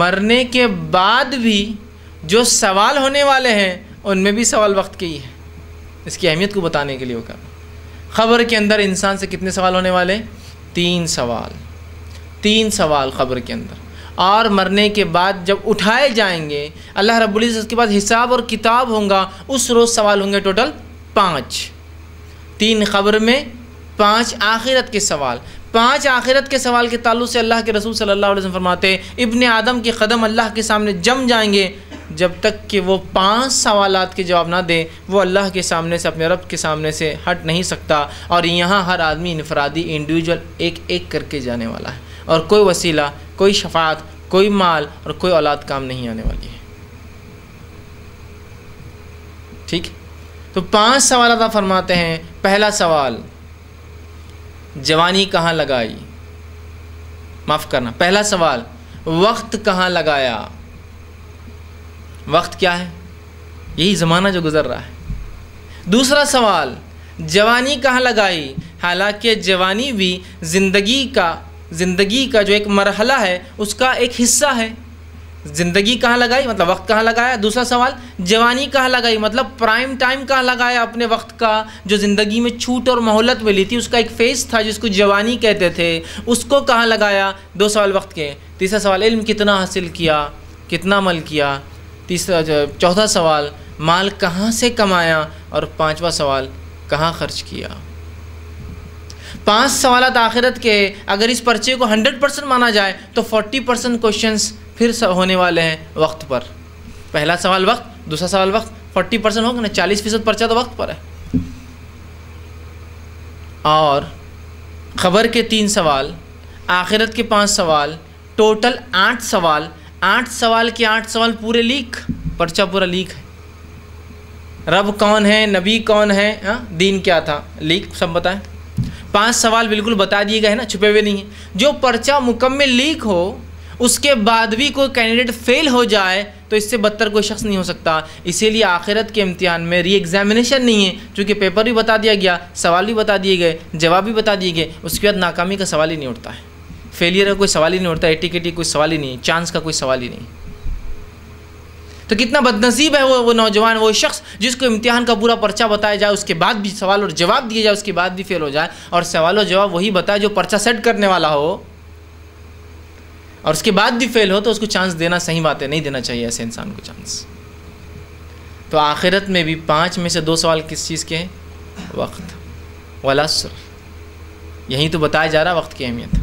مرنے کے بعد بھی جو سوال ہونے والے ہیں ان میں بھی سوال وقت کے ہی ہے اس کی اہمیت کو بتانے کے لیے وہ خبر کے اندر انسان سے کتنے سوال ہونے والے تین سوال تین سوال خبر کے اندر اور مرنے کے بعد جب اٹھائے جائیں گے اللہ رب العزت کے بعد حساب اور کتاب ہوں گا اس روز سوال ہوں گے ٹوٹل پانچ تین خبر میں پانچ آخرت کے سوال پانچ آخرت کے سوال کے تعلق سے اللہ کے رسول صلی اللہ علیہ وسلم فرماتے ابن آدم کے قدم اللہ کے سامنے جم جائیں گے جب تک کہ وہ پانچ سوالات کے جواب نہ دیں وہ اللہ کے سامنے سے اپنے رب کے سامنے سے ہٹ نہیں سکتا اور یہاں ہر آدمی انفرادی انڈیویجول ایک ایک کر کے جانے والا ہے اور کوئی وسیلہ کوئی شفاعت کوئی مال اور کوئی اولاد کام نہیں آنے والی ہے ٹھیک تو پانچ سوالات فرماتے ہیں پہلا سوال جوانی کہاں لگائی معاف کرنا پہلا سوال وقت کہاں لگایا وقت کیا ہے یہی زمانہ جو گزر رہا ہے دوسرا سوال جوانی کہاں لگائی حالانکہ جوانی بھی زندگی کا زندگی کا جو ایک مرحلہ ہے اس کا ایک حصہ ہے زندگی کہاں لگائی مطلب وقت کہاں لگایا دوسرا سوال جوانی کہاں لگائی مطلب پرائم ٹائم کہاں لگایا اپنے وقت کا جو زندگی میں چھوٹ اور مہلت ملی تھی اس کا ایک فیس تھا جس کو جوانی کہتے تھے اس کو کہاں لگایا دو سوال وقت کے تیسرا سوال علم کتنا حاصل کیا کتنا عمل کیا تیسرا چوتھا سوال مال کہاں سے کمایا اور پانچواں سوال کہاں خرچ کیا پانچ سوالات آخرت کے اگر اس پرچے کو ہنڈریڈ پرسنٹ مانا جائے تو فورٹی پرسنٹ کوشچنس پھر ہونے والے ہیں وقت پر پہلا سوال وقت دوسرا سوال وقت فورٹی پرسنٹ ہوگا نا چالیس فیصد پرچہ تو وقت پر ہے اور خبر کے تین سوال آخرت کے پانچ سوال ٹوٹل آٹھ سوال آٹھ سوال کے آٹھ سوال پورے لیک پرچہ پورا لیک ہے رب کون ہے نبی کون ہے ہاں، دین کیا تھا لیک سب بتائیں پانچ سوال بالکل بتا دیے گئے ہیں نا چھپے ہوئے نہیں ہیں جو پرچہ مکمل لیک ہو اس کے بعد بھی کوئی کینڈیڈیٹ فیل ہو جائے تو اس سے بدتر کوئی شخص نہیں ہو سکتا اسی لیے آخرت کے امتحان میں ری ایگزامینیشن نہیں ہے چونکہ پیپر بھی بتا دیا گیا سوال بھی بتا دیے گئے جواب بھی بتا دیے گئے اس کے بعد ناکامی کا سوال ہی نہیں اٹھتا ہے فیلئر کا کوئی سوال ہی نہیں اٹھتا ہے ایٹی کے کوئی سوال ہی نہیں چانس کا کوئی سوال ہی نہیں تو کتنا بدنصیب ہے وہ وہ نوجوان وہ شخص جس کو امتحان کا پورا پرچہ بتایا جائے اس کے بعد بھی سوال اور جواب دیے جائے اس کے بعد بھی فیل ہو جائے اور سوال و جواب وہی بتائے جو پرچہ سیٹ کرنے والا ہو اور اس کے بعد بھی فیل ہو تو اس کو چانس دینا صحیح بات ہے نہیں دینا چاہیے ایسے انسان کو چانس تو آخرت میں بھی پانچ میں سے دو سوال کس چیز کے ہیں وقت ولاسر یہیں تو بتایا جا رہا وقت کی اہمیت